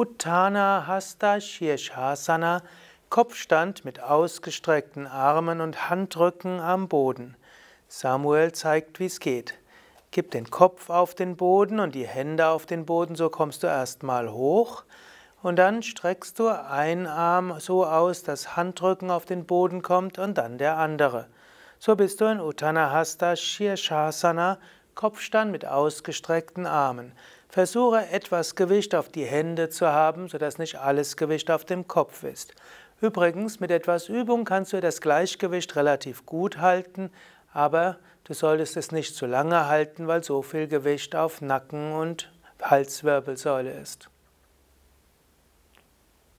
Uttana Hasta Shirshasana, Kopfstand mit ausgestreckten Armen und Handrücken am Boden. Samuel zeigt, wie es geht. Gib den Kopf auf den Boden und die Hände auf den Boden, so kommst du erstmal hoch. Und dann streckst du einen Arm so aus, dass Handrücken auf den Boden kommt und dann der andere. So bist du in Uttanahasta Shirshasana, Kopfstand mit ausgestreckten Armen. Versuche etwas Gewicht auf die Hände zu haben, sodass nicht alles Gewicht auf dem Kopf ist. Übrigens, mit etwas Übung kannst du das Gleichgewicht relativ gut halten, aber du solltest es nicht zu lange halten, weil so viel Gewicht auf Nacken und Halswirbelsäule ist.